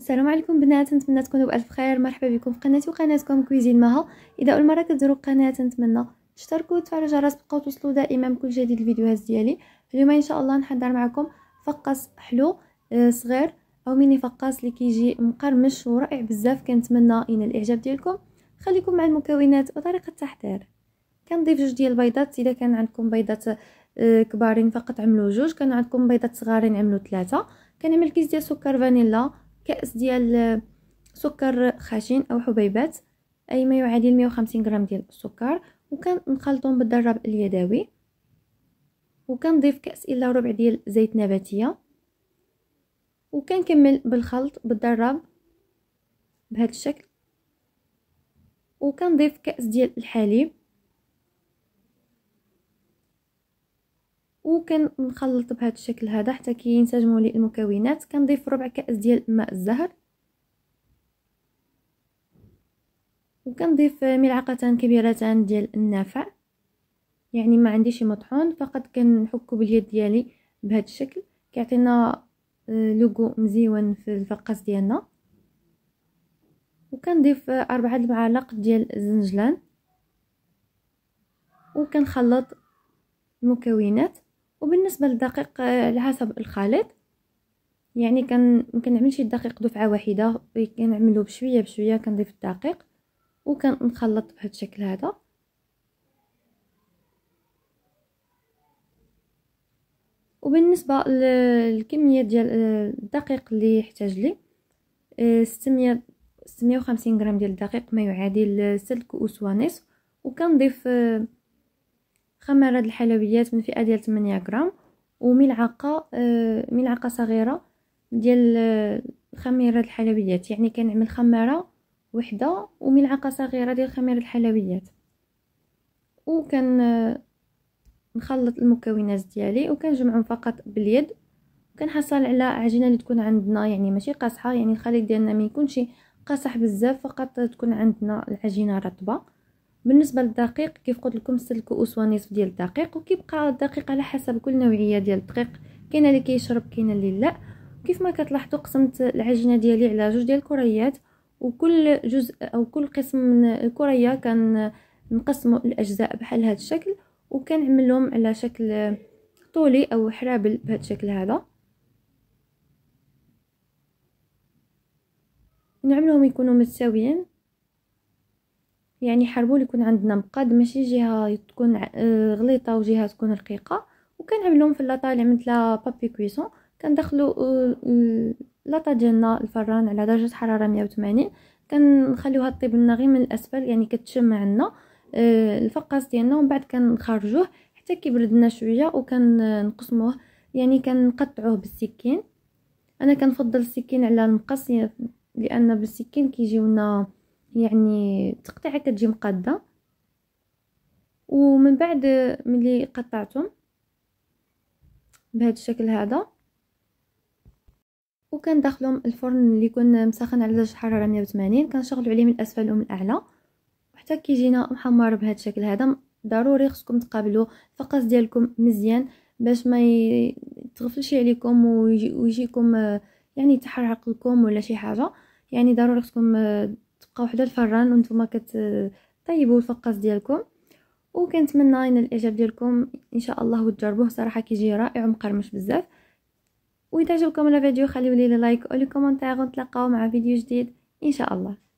السلام عليكم بنات نتمنى تكونوا بالف خير مرحبا بكم في قناتي وقناتكم كويزين مها اذا اول مره كتزوروا القناه نتمنى تشتركوا وتفعلوا الجرس تبقاو توصلوا دائما بكل جديد الفيديوهات ديالي اليوم ان شاء الله نحضر معكم فقاس حلو آه، صغير او ميني فقاس اللي كيجي مقرمش ورائع بزاف كنتمنى ينال الاعجاب ديالكم خليكم مع المكونات وطريقه التحضير كنضيف جوج ديال البيضات اذا كان عندكم بيضات آه، كبارين فقط عملوا جوج كان عندكم بيضات صغارين عملوا ثلاثه كنعمل كيس ديال سكر فانيلا كأس ديال آه، سكر خشن أو حبيبات أي ما يعادل 150 غرام ديال السكر وكنخلطهم بالدراب اليدوي وكنضيف كأس إلا ربع ديال زيت نباتية وكنكمل بالخلط بالدراب بهذا الشكل وكنضيف كأس ديال الحليب وكنخلط بهذا الشكل هذا حتى كينسجموا لي المكونات كنضيف ربع كاس ديال ماء الزهر وكنضيف ملعقتان كبيرتان ديال النافع يعني ما عنديش مطحون فقط كنحكو باليد ديالي بهذا الشكل كيعطينا آه، لوغو مزيون في الفقاس ديالنا وكنضيف أربعة المعالق ديال الزنجلان وكنخلط المكونات وبالنسبه للدقيق آه، على حسب الخليط يعني كان كنعمل شي دقيق دفعه واحده كنعملو بشويه بشويه كنضيف الدقيق وكنخلط بهذا الشكل هذا وبالنسبه للكميه ديال آه، الدقيق اللي يحتاج لي 600 آه، 650 غرام ديال الدقيق ما يعادل سلك اسوه نصف وكنضيف خمرة الحلويات من فئة ديال 8 غرام وملعقة آه ملعقة صغيرة ديال آه، خميرة الحلويات يعني كنعمل خمارة وحدة وملعقة صغيرة ديال خميرة الحلويات وكن آه، نخلط المكونات ديالي وكنجمعهم فقط باليد كنحصل على عجينه اللي تكون عندنا يعني ماشي قاصحه يعني الخليط ديالنا ما يكونش قاصح بزاف فقط تكون عندنا العجينه رطبه بالنسبه للدقيق كيف قلت لكم سلكوا اسوه ونصف ديال الدقيق وكيبقى الدقيق على حسب كل نوعيه ديال الدقيق كاين اللي كيشرب كاين اللي لا كيف ما كتلاحظوا قسمت العجينه ديالي على جوج ديال الكريات وكل جزء او كل قسم من الكريه كان نقسمه الاجزاء بحال هذا الشكل وكنعملهم على شكل طولي او حرابل بهذا الشكل هذا نعملهم يكونوا متساويين يعني حربول يكون عندنا مقاد ماشي جهه تكون آه، غليطه وجهه تكون رقيقه وكنعملهم في لاطا اللي مثل بابي كويسون كندخلوا آه، آه، لاطا ديالنا الفران على درجه حراره 180 كنخليوها طيب لنا غير من الاسفل يعني كتشمع عندنا الفقاس ديالنا ومن بعد كنخرجوه حتى كيبرد لنا شويه وكنقسموه يعني كنقطعوه بالسكين انا كنفضل السكين على المقص يعني، لان بالسكين كيجيونا يعني تقطيعه كتجي مقاده ومن بعد ملي قطعتهم بهذا الشكل هذا داخلهم الفرن اللي يكون مسخن على درجه حراره 180 كنشغلوا عليه من الاسفل ومن الاعلى وحتى كيجينا محمر بهذا الشكل هذا ضروري خصكم تقابلوا الفقس ديالكم مزيان باش ما يتغفلش عليكم ويجيكم آه، يعني تحرق لكم ولا شي حاجه يعني ضروري خصكم آه، تبقاو حدا الفران وانتم كتطيبوا الفقاص ديالكم وكنتمنى ان الاعجاب ديالكم ان شاء الله وتجربوه صراحه كيجي رائع ومقرمش بزاف واذا عجبكم الفيديو خليو لي لايك او كومونتير ونتلاقاو مع فيديو جديد ان شاء الله